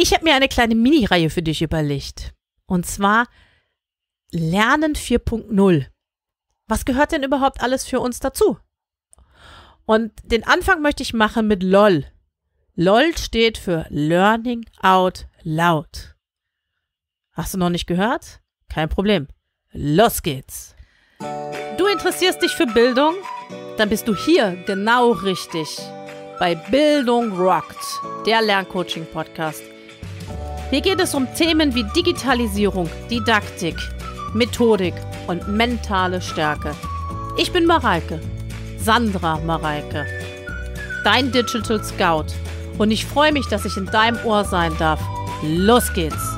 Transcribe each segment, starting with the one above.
Ich habe mir eine kleine Mini-Reihe für dich überlegt. Und zwar Lernen 4.0. Was gehört denn überhaupt alles für uns dazu? Und den Anfang möchte ich machen mit LOL. LOL steht für Learning Out Loud. Hast du noch nicht gehört? Kein Problem. Los geht's. Du interessierst dich für Bildung? Dann bist du hier genau richtig bei Bildung Rockt, der Lerncoaching-Podcast hier geht es um Themen wie Digitalisierung, Didaktik, Methodik und mentale Stärke. Ich bin Mareike, Sandra Mareike, dein Digital Scout. Und ich freue mich, dass ich in deinem Ohr sein darf. Los geht's!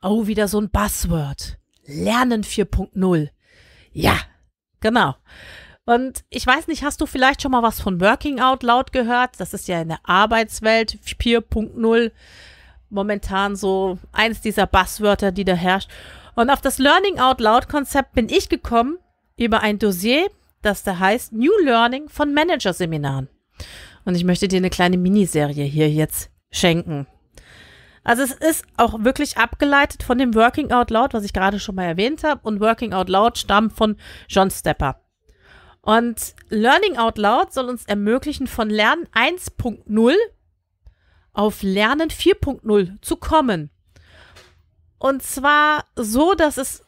Oh, wieder so ein Buzzword. Lernen 4.0. Ja, genau. Und ich weiß nicht, hast du vielleicht schon mal was von Working Out Loud gehört? Das ist ja in der Arbeitswelt 4.0 momentan so eins dieser Buzzwörter, die da herrscht. Und auf das Learning Out Loud Konzept bin ich gekommen über ein Dossier, das da heißt New Learning von Manager Seminaren. Und ich möchte dir eine kleine Miniserie hier jetzt schenken. Also es ist auch wirklich abgeleitet von dem Working Out Loud, was ich gerade schon mal erwähnt habe. Und Working Out Loud stammt von John Stepper. Und Learning Out Loud soll uns ermöglichen, von Lernen 1.0 auf Lernen 4.0 zu kommen. Und zwar so, dass es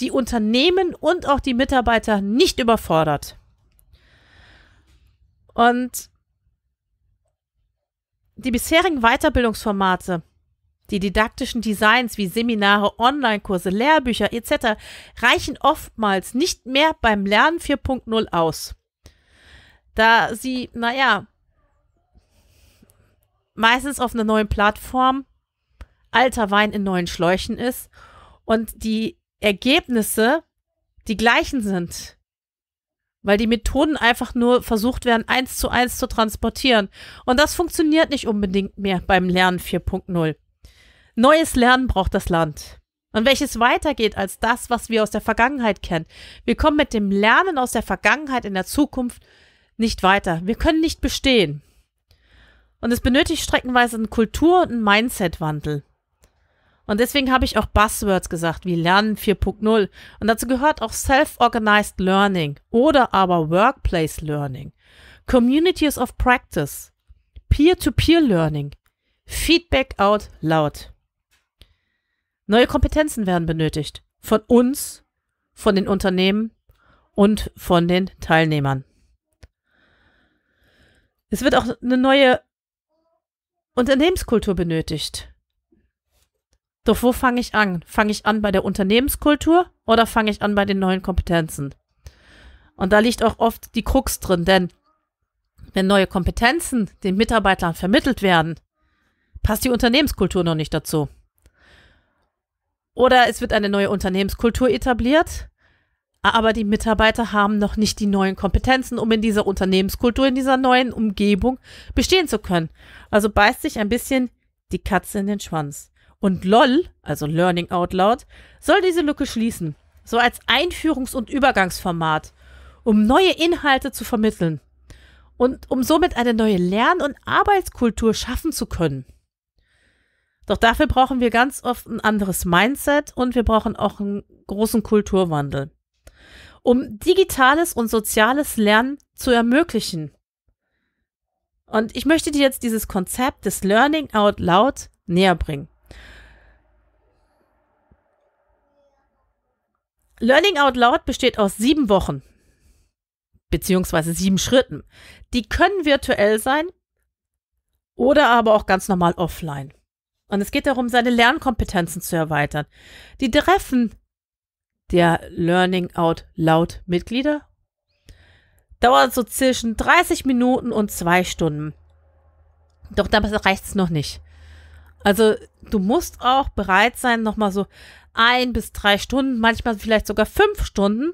die Unternehmen und auch die Mitarbeiter nicht überfordert. Und die bisherigen Weiterbildungsformate, die didaktischen Designs wie Seminare, Online-Kurse, Lehrbücher etc. reichen oftmals nicht mehr beim Lernen 4.0 aus. Da sie, naja, meistens auf einer neuen Plattform, alter Wein in neuen Schläuchen ist und die Ergebnisse die gleichen sind. Weil die Methoden einfach nur versucht werden, eins zu eins zu transportieren. Und das funktioniert nicht unbedingt mehr beim Lernen 4.0. Neues Lernen braucht das Land. Und welches weitergeht als das, was wir aus der Vergangenheit kennen. Wir kommen mit dem Lernen aus der Vergangenheit in der Zukunft nicht weiter. Wir können nicht bestehen. Und es benötigt streckenweise einen Kultur- und einen Mindset-Wandel. Und deswegen habe ich auch Buzzwords gesagt, wie Lernen 4.0. Und dazu gehört auch Self-Organized Learning oder aber Workplace Learning, Communities of Practice, Peer-to-Peer -Peer Learning, Feedback out loud. Neue Kompetenzen werden benötigt. Von uns, von den Unternehmen und von den Teilnehmern. Es wird auch eine neue Unternehmenskultur benötigt. Doch wo fange ich an? Fange ich an bei der Unternehmenskultur oder fange ich an bei den neuen Kompetenzen? Und da liegt auch oft die Krux drin, denn wenn neue Kompetenzen den Mitarbeitern vermittelt werden, passt die Unternehmenskultur noch nicht dazu. Oder es wird eine neue Unternehmenskultur etabliert, aber die Mitarbeiter haben noch nicht die neuen Kompetenzen, um in dieser Unternehmenskultur, in dieser neuen Umgebung bestehen zu können. Also beißt sich ein bisschen die Katze in den Schwanz. Und LOL, also Learning Out Loud, soll diese Lücke schließen, so als Einführungs- und Übergangsformat, um neue Inhalte zu vermitteln und um somit eine neue Lern- und Arbeitskultur schaffen zu können. Doch dafür brauchen wir ganz oft ein anderes Mindset und wir brauchen auch einen großen Kulturwandel um digitales und soziales Lernen zu ermöglichen. Und ich möchte dir jetzt dieses Konzept des Learning Out Loud näher bringen. Learning Out Loud besteht aus sieben Wochen beziehungsweise sieben Schritten. Die können virtuell sein oder aber auch ganz normal offline. Und es geht darum, seine Lernkompetenzen zu erweitern. Die treffen der Learning Out Loud Mitglieder dauert so zwischen 30 Minuten und zwei Stunden. Doch damit reicht es noch nicht. Also du musst auch bereit sein, nochmal so ein bis drei Stunden, manchmal vielleicht sogar fünf Stunden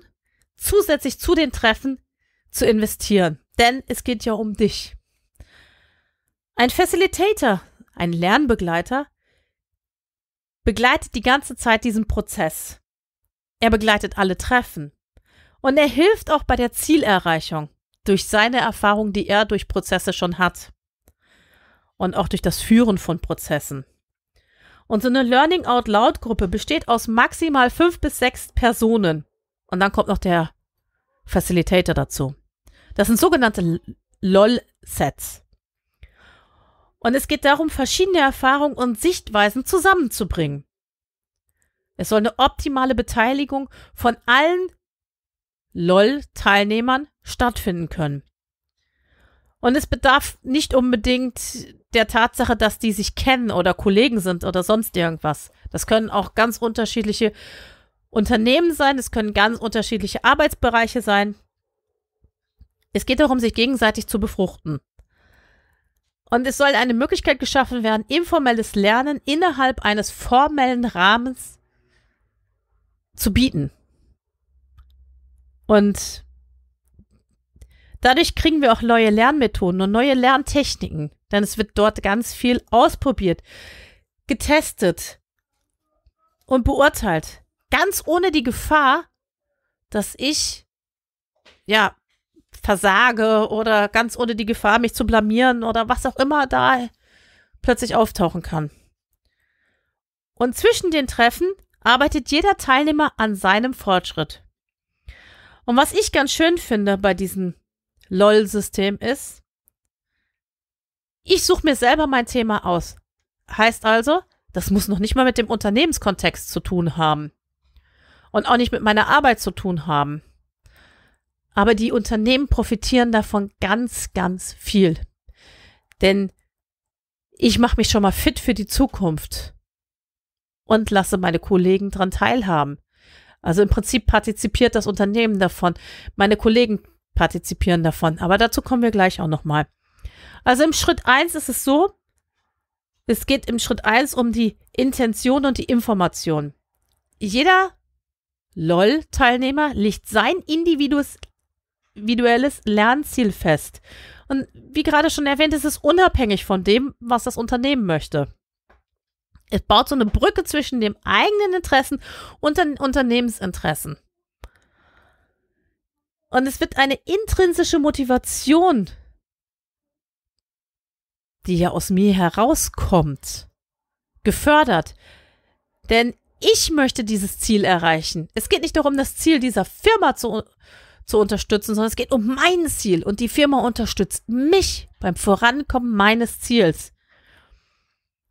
zusätzlich zu den Treffen zu investieren. Denn es geht ja um dich. Ein Facilitator, ein Lernbegleiter, begleitet die ganze Zeit diesen Prozess. Er begleitet alle Treffen. Und er hilft auch bei der Zielerreichung durch seine Erfahrung, die er durch Prozesse schon hat. Und auch durch das Führen von Prozessen. Und so eine Learning Out Loud Gruppe besteht aus maximal fünf bis sechs Personen. Und dann kommt noch der Facilitator dazu. Das sind sogenannte LOL-Sets. Und es geht darum, verschiedene Erfahrungen und Sichtweisen zusammenzubringen. Es soll eine optimale Beteiligung von allen LOL-Teilnehmern stattfinden können. Und es bedarf nicht unbedingt der Tatsache, dass die sich kennen oder Kollegen sind oder sonst irgendwas. Das können auch ganz unterschiedliche Unternehmen sein, es können ganz unterschiedliche Arbeitsbereiche sein. Es geht darum, sich gegenseitig zu befruchten. Und es soll eine Möglichkeit geschaffen werden, informelles Lernen innerhalb eines formellen Rahmens zu bieten. Und dadurch kriegen wir auch neue Lernmethoden und neue Lerntechniken, denn es wird dort ganz viel ausprobiert, getestet und beurteilt. Ganz ohne die Gefahr, dass ich, ja, versage oder ganz ohne die Gefahr, mich zu blamieren oder was auch immer da plötzlich auftauchen kann. Und zwischen den Treffen arbeitet jeder Teilnehmer an seinem Fortschritt. Und was ich ganz schön finde bei diesem LOL-System ist, ich suche mir selber mein Thema aus. Heißt also, das muss noch nicht mal mit dem Unternehmenskontext zu tun haben. Und auch nicht mit meiner Arbeit zu tun haben. Aber die Unternehmen profitieren davon ganz, ganz viel. Denn ich mache mich schon mal fit für die Zukunft und lasse meine Kollegen daran teilhaben. Also im Prinzip partizipiert das Unternehmen davon. Meine Kollegen partizipieren davon. Aber dazu kommen wir gleich auch nochmal. Also im Schritt 1 ist es so, es geht im Schritt 1 um die Intention und die Information. Jeder LOL-Teilnehmer legt sein individuelles Lernziel fest. Und wie gerade schon erwähnt, ist es unabhängig von dem, was das Unternehmen möchte. Es baut so eine Brücke zwischen dem eigenen Interessen und den Unternehmensinteressen. Und es wird eine intrinsische Motivation, die ja aus mir herauskommt, gefördert. Denn ich möchte dieses Ziel erreichen. Es geht nicht darum, das Ziel dieser Firma zu, zu unterstützen, sondern es geht um mein Ziel. Und die Firma unterstützt mich beim Vorankommen meines Ziels.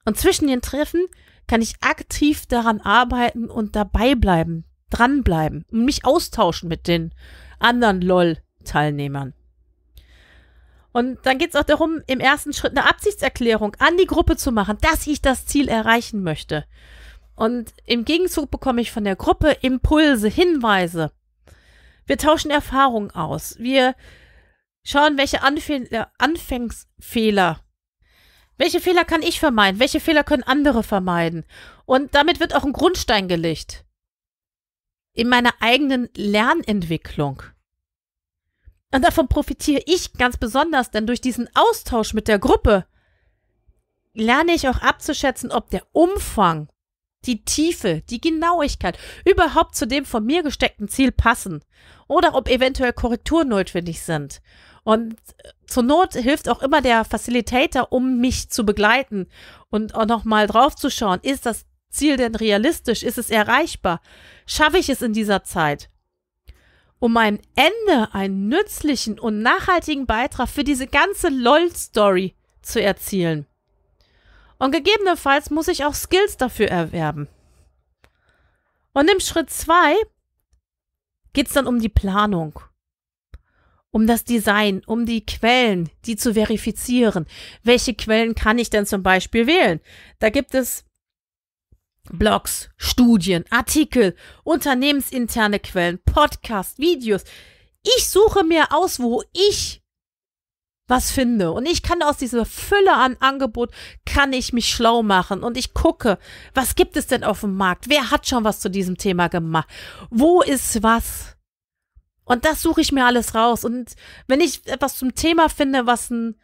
Und zwischen den Treffen kann ich aktiv daran arbeiten und dabei bleiben, dranbleiben und mich austauschen mit den anderen LOL-Teilnehmern. Und dann geht es auch darum, im ersten Schritt eine Absichtserklärung an die Gruppe zu machen, dass ich das Ziel erreichen möchte. Und im Gegenzug bekomme ich von der Gruppe Impulse, Hinweise. Wir tauschen Erfahrungen aus. Wir schauen, welche Anf äh, Anfängsfehler welche Fehler kann ich vermeiden? Welche Fehler können andere vermeiden? Und damit wird auch ein Grundstein gelegt. In meiner eigenen Lernentwicklung. Und davon profitiere ich ganz besonders, denn durch diesen Austausch mit der Gruppe lerne ich auch abzuschätzen, ob der Umfang, die Tiefe, die Genauigkeit überhaupt zu dem von mir gesteckten Ziel passen oder ob eventuell Korrekturen notwendig sind und zur Not hilft auch immer der Facilitator, um mich zu begleiten und auch nochmal draufzuschauen, ist das Ziel denn realistisch? Ist es erreichbar? Schaffe ich es in dieser Zeit? Um am Ende einen nützlichen und nachhaltigen Beitrag für diese ganze LOL-Story zu erzielen. Und gegebenenfalls muss ich auch Skills dafür erwerben. Und im Schritt 2 geht es dann um die Planung um das Design, um die Quellen, die zu verifizieren. Welche Quellen kann ich denn zum Beispiel wählen? Da gibt es Blogs, Studien, Artikel, unternehmensinterne Quellen, Podcasts, Videos. Ich suche mir aus, wo ich was finde. Und ich kann aus dieser Fülle an Angebot, kann ich mich schlau machen und ich gucke, was gibt es denn auf dem Markt? Wer hat schon was zu diesem Thema gemacht? Wo ist was? Und das suche ich mir alles raus. Und wenn ich etwas zum Thema finde, was ein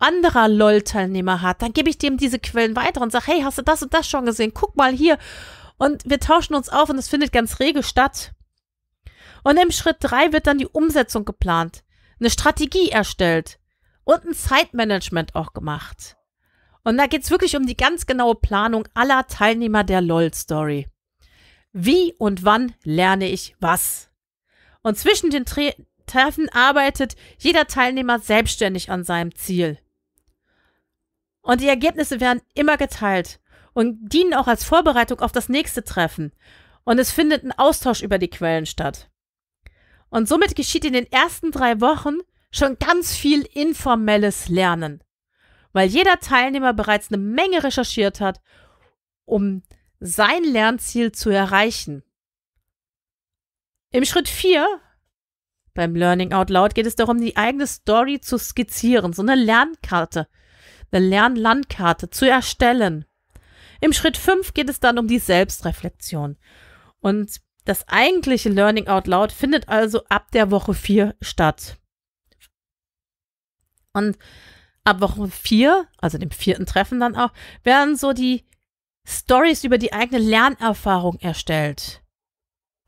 anderer LOL-Teilnehmer hat, dann gebe ich dem diese Quellen weiter und sage, hey, hast du das und das schon gesehen? Guck mal hier. Und wir tauschen uns auf und es findet ganz rege statt. Und im Schritt drei wird dann die Umsetzung geplant, eine Strategie erstellt und ein Zeitmanagement auch gemacht. Und da geht's wirklich um die ganz genaue Planung aller Teilnehmer der LOL-Story. Wie und wann lerne ich was? Und zwischen den Tre Treffen arbeitet jeder Teilnehmer selbstständig an seinem Ziel. Und die Ergebnisse werden immer geteilt und dienen auch als Vorbereitung auf das nächste Treffen. Und es findet ein Austausch über die Quellen statt. Und somit geschieht in den ersten drei Wochen schon ganz viel informelles Lernen, weil jeder Teilnehmer bereits eine Menge recherchiert hat, um sein Lernziel zu erreichen. Im Schritt 4 beim Learning Out Loud geht es darum, die eigene Story zu skizzieren, so eine Lernkarte, eine Lernlandkarte zu erstellen. Im Schritt 5 geht es dann um die Selbstreflexion. Und das eigentliche Learning Out Loud findet also ab der Woche 4 statt. Und ab Woche 4, also dem vierten Treffen dann auch, werden so die Stories über die eigene Lernerfahrung erstellt.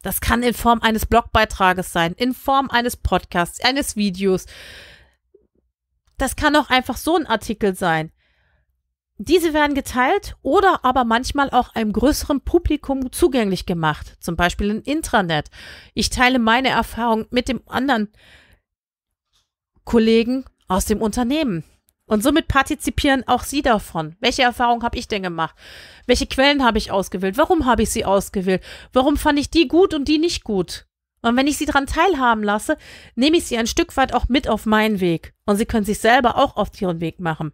Das kann in Form eines Blogbeitrages sein, in Form eines Podcasts, eines Videos. Das kann auch einfach so ein Artikel sein. Diese werden geteilt oder aber manchmal auch einem größeren Publikum zugänglich gemacht, zum Beispiel im Intranet. Ich teile meine Erfahrung mit dem anderen Kollegen aus dem Unternehmen. Und somit partizipieren auch Sie davon. Welche Erfahrung habe ich denn gemacht? Welche Quellen habe ich ausgewählt? Warum habe ich sie ausgewählt? Warum fand ich die gut und die nicht gut? Und wenn ich Sie daran teilhaben lasse, nehme ich Sie ein Stück weit auch mit auf meinen Weg. Und Sie können sich selber auch auf Ihren Weg machen.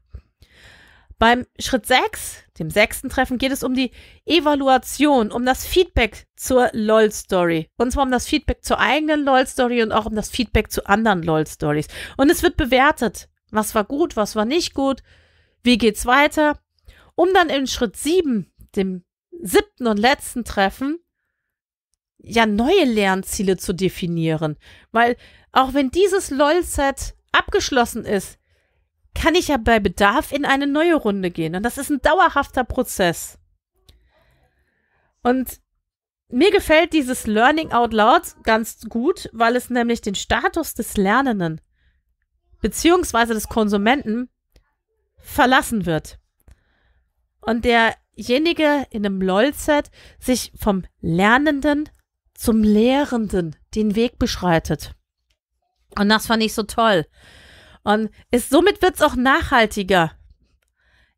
Beim Schritt 6, dem sechsten Treffen, geht es um die Evaluation, um das Feedback zur LOL-Story. Und zwar um das Feedback zur eigenen LOL-Story und auch um das Feedback zu anderen LOL-Stories. Und es wird bewertet. Was war gut, was war nicht gut? Wie geht's weiter? Um dann in Schritt sieben, dem siebten und letzten Treffen, ja neue Lernziele zu definieren. Weil auch wenn dieses LOL-Set abgeschlossen ist, kann ich ja bei Bedarf in eine neue Runde gehen. Und das ist ein dauerhafter Prozess. Und mir gefällt dieses Learning Out Loud ganz gut, weil es nämlich den Status des Lernenden beziehungsweise des Konsumenten verlassen wird. Und derjenige in einem LOL-Set sich vom Lernenden zum Lehrenden den Weg beschreitet. Und das fand ich so toll. Und ist, somit wird es auch nachhaltiger.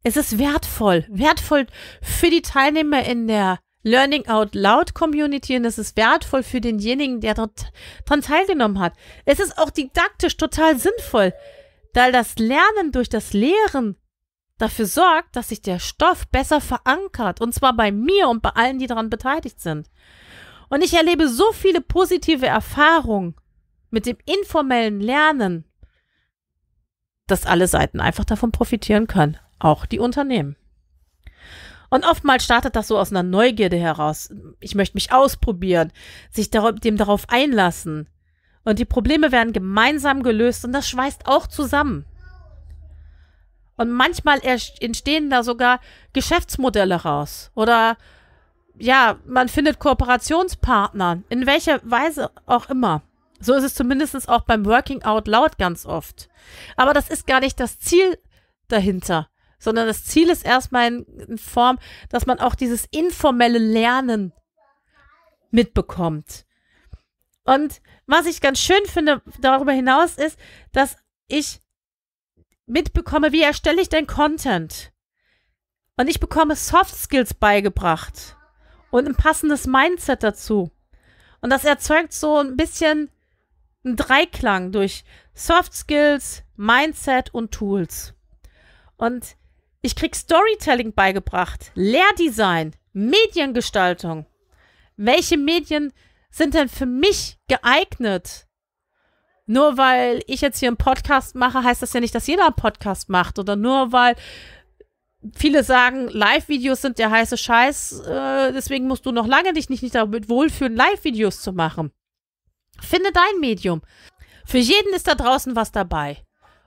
Es ist wertvoll. Wertvoll für die Teilnehmer in der Learning Out Loud Community und es ist wertvoll für denjenigen, der dort dran teilgenommen hat. Es ist auch didaktisch total sinnvoll, da das Lernen durch das Lehren dafür sorgt, dass sich der Stoff besser verankert und zwar bei mir und bei allen, die daran beteiligt sind. Und ich erlebe so viele positive Erfahrungen mit dem informellen Lernen, dass alle Seiten einfach davon profitieren können, auch die Unternehmen. Und oftmals startet das so aus einer Neugierde heraus. Ich möchte mich ausprobieren, sich dem darauf einlassen. Und die Probleme werden gemeinsam gelöst und das schweißt auch zusammen. Und manchmal entstehen da sogar Geschäftsmodelle raus. Oder ja, man findet Kooperationspartner, in welcher Weise auch immer. So ist es zumindest auch beim Working Out Loud ganz oft. Aber das ist gar nicht das Ziel dahinter sondern das Ziel ist erstmal in, in Form, dass man auch dieses informelle Lernen mitbekommt. Und was ich ganz schön finde darüber hinaus ist, dass ich mitbekomme, wie erstelle ich denn Content? Und ich bekomme Soft Skills beigebracht und ein passendes Mindset dazu. Und das erzeugt so ein bisschen einen Dreiklang durch Soft Skills, Mindset und Tools. Und ich krieg Storytelling beigebracht, Lehrdesign, Mediengestaltung. Welche Medien sind denn für mich geeignet? Nur weil ich jetzt hier einen Podcast mache, heißt das ja nicht, dass jeder einen Podcast macht. Oder nur weil viele sagen, Live-Videos sind der heiße Scheiß, äh, deswegen musst du noch lange dich nicht, nicht damit wohlfühlen, Live-Videos zu machen. Finde dein Medium. Für jeden ist da draußen was dabei.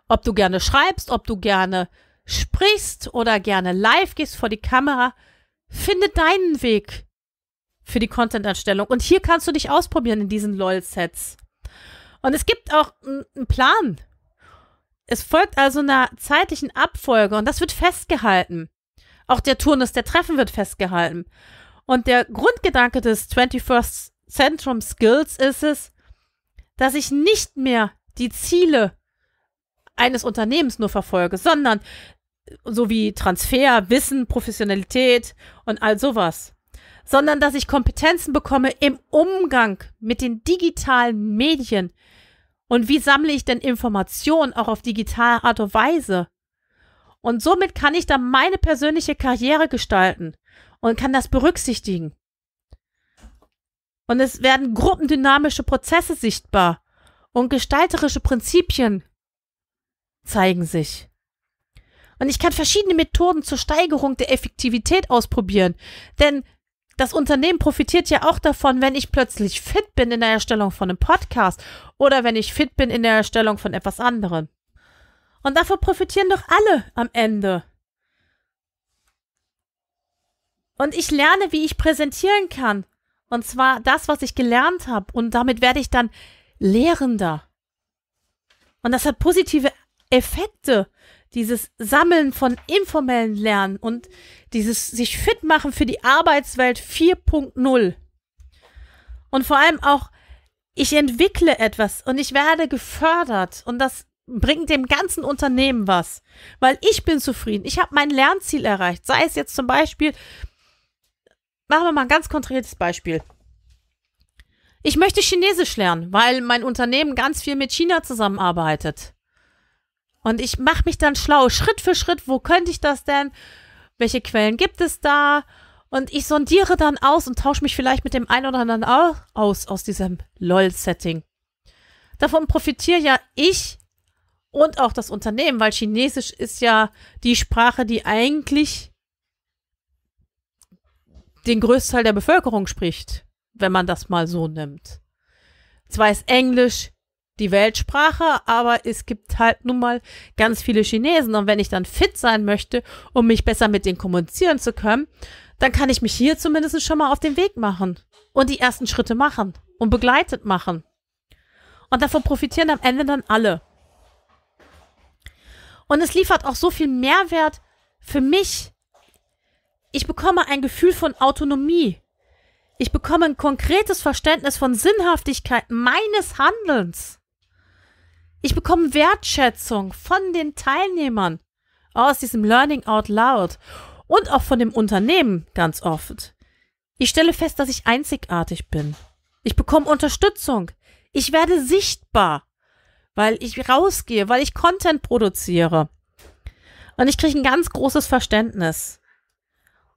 Ob du gerne schreibst, ob du gerne sprichst oder gerne live gehst vor die Kamera, finde deinen Weg für die Content-Erstellung. Und hier kannst du dich ausprobieren in diesen LOL-Sets. Und es gibt auch einen Plan. Es folgt also einer zeitlichen Abfolge und das wird festgehalten. Auch der Turnus der Treffen wird festgehalten. Und der Grundgedanke des 21st Centrum Skills ist es, dass ich nicht mehr die Ziele eines Unternehmens nur verfolge, sondern so wie Transfer, Wissen, Professionalität und all sowas, sondern dass ich Kompetenzen bekomme im Umgang mit den digitalen Medien. Und wie sammle ich denn Informationen auch auf digitale Art und Weise? Und somit kann ich dann meine persönliche Karriere gestalten und kann das berücksichtigen. Und es werden gruppendynamische Prozesse sichtbar und gestalterische Prinzipien zeigen sich. Und ich kann verschiedene Methoden zur Steigerung der Effektivität ausprobieren. Denn das Unternehmen profitiert ja auch davon, wenn ich plötzlich fit bin in der Erstellung von einem Podcast oder wenn ich fit bin in der Erstellung von etwas anderem. Und davon profitieren doch alle am Ende. Und ich lerne, wie ich präsentieren kann. Und zwar das, was ich gelernt habe. Und damit werde ich dann Lehrender. Und das hat positive Effekte dieses Sammeln von informellen Lernen und dieses sich fit machen für die Arbeitswelt 4.0. Und vor allem auch, ich entwickle etwas und ich werde gefördert und das bringt dem ganzen Unternehmen was, weil ich bin zufrieden. Ich habe mein Lernziel erreicht. Sei es jetzt zum Beispiel, machen wir mal ein ganz konkretes Beispiel. Ich möchte Chinesisch lernen, weil mein Unternehmen ganz viel mit China zusammenarbeitet. Und ich mache mich dann schlau, Schritt für Schritt, wo könnte ich das denn? Welche Quellen gibt es da? Und ich sondiere dann aus und tausche mich vielleicht mit dem einen oder anderen aus aus diesem LOL-Setting. Davon profitiere ja ich und auch das Unternehmen, weil Chinesisch ist ja die Sprache, die eigentlich den Größteil der Bevölkerung spricht, wenn man das mal so nimmt. Zwar ist Englisch die Weltsprache, aber es gibt halt nun mal ganz viele Chinesen. Und wenn ich dann fit sein möchte, um mich besser mit denen kommunizieren zu können, dann kann ich mich hier zumindest schon mal auf den Weg machen und die ersten Schritte machen und begleitet machen. Und davon profitieren am Ende dann alle. Und es liefert auch so viel Mehrwert für mich. Ich bekomme ein Gefühl von Autonomie. Ich bekomme ein konkretes Verständnis von Sinnhaftigkeit meines Handelns. Ich bekomme Wertschätzung von den Teilnehmern oh, aus diesem Learning Out Loud und auch von dem Unternehmen ganz oft. Ich stelle fest, dass ich einzigartig bin. Ich bekomme Unterstützung. Ich werde sichtbar, weil ich rausgehe, weil ich Content produziere. Und ich kriege ein ganz großes Verständnis.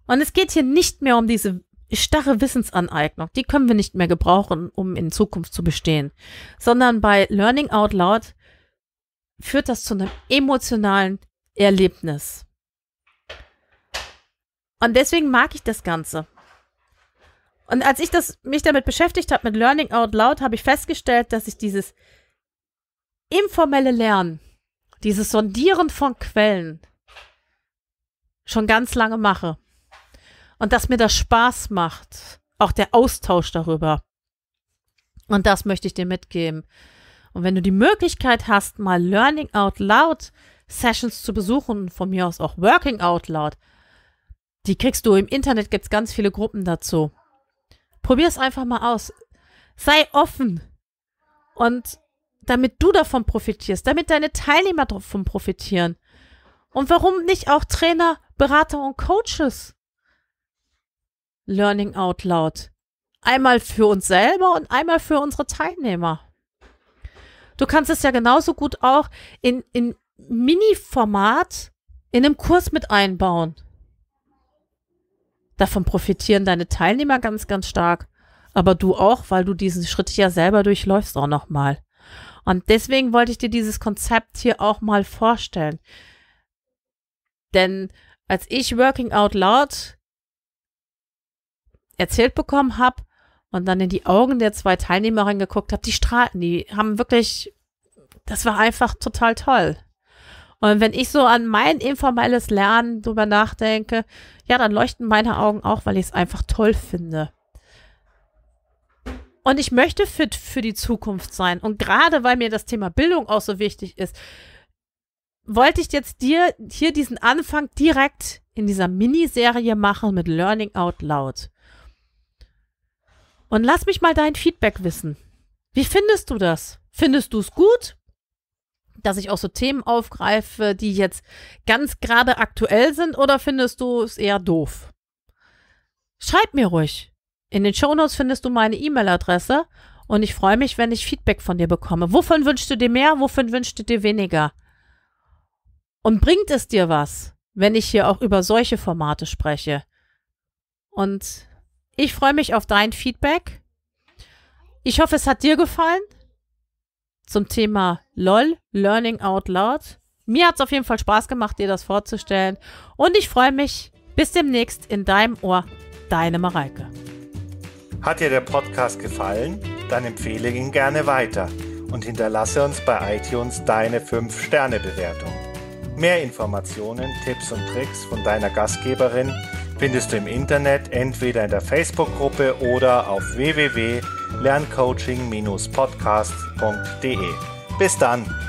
Und es geht hier nicht mehr um diese starre Wissensaneignung, die können wir nicht mehr gebrauchen, um in Zukunft zu bestehen, sondern bei Learning Out Loud führt das zu einem emotionalen Erlebnis. Und deswegen mag ich das Ganze. Und als ich das, mich damit beschäftigt habe, mit Learning Out Loud, habe ich festgestellt, dass ich dieses informelle Lernen, dieses Sondieren von Quellen schon ganz lange mache und dass mir das Spaß macht, auch der Austausch darüber. Und das möchte ich dir mitgeben. Und wenn du die Möglichkeit hast, mal Learning Out Loud Sessions zu besuchen, von mir aus auch Working Out Loud, die kriegst du im Internet, gibt es ganz viele Gruppen dazu. Probier es einfach mal aus. Sei offen. Und damit du davon profitierst, damit deine Teilnehmer davon profitieren. Und warum nicht auch Trainer, Berater und Coaches? Learning Out Loud. Einmal für uns selber und einmal für unsere Teilnehmer. Du kannst es ja genauso gut auch in, in Mini-Format in einem Kurs mit einbauen. Davon profitieren deine Teilnehmer ganz, ganz stark. Aber du auch, weil du diesen Schritt ja selber durchläufst auch nochmal. Und deswegen wollte ich dir dieses Konzept hier auch mal vorstellen. Denn als ich Working Out Loud erzählt bekommen habe und dann in die Augen der zwei Teilnehmerinnen geguckt habe, die strahlten, die haben wirklich, das war einfach total toll. Und wenn ich so an mein informelles Lernen drüber nachdenke, ja, dann leuchten meine Augen auch, weil ich es einfach toll finde. Und ich möchte fit für die Zukunft sein. Und gerade weil mir das Thema Bildung auch so wichtig ist, wollte ich jetzt dir hier diesen Anfang direkt in dieser Miniserie machen mit Learning Out Loud. Und lass mich mal dein Feedback wissen. Wie findest du das? Findest du es gut? Dass ich auch so Themen aufgreife, die jetzt ganz gerade aktuell sind, oder findest du es eher doof? Schreib mir ruhig. In den Shownotes findest du meine E-Mail-Adresse und ich freue mich, wenn ich Feedback von dir bekomme. Wovon wünschst du dir mehr, wovon wünschst du dir weniger? Und bringt es dir was, wenn ich hier auch über solche Formate spreche? Und ich freue mich auf dein Feedback. Ich hoffe, es hat dir gefallen zum Thema LOL, Learning Out Loud. Mir hat es auf jeden Fall Spaß gemacht, dir das vorzustellen. Und ich freue mich. Bis demnächst in deinem Ohr, deine Mareike. Hat dir der Podcast gefallen? Dann empfehle ihn gerne weiter und hinterlasse uns bei iTunes deine 5-Sterne-Bewertung. Mehr Informationen, Tipps und Tricks von deiner Gastgeberin findest du im Internet entweder in der Facebook-Gruppe oder auf www.lerncoaching-podcast.de. Bis dann!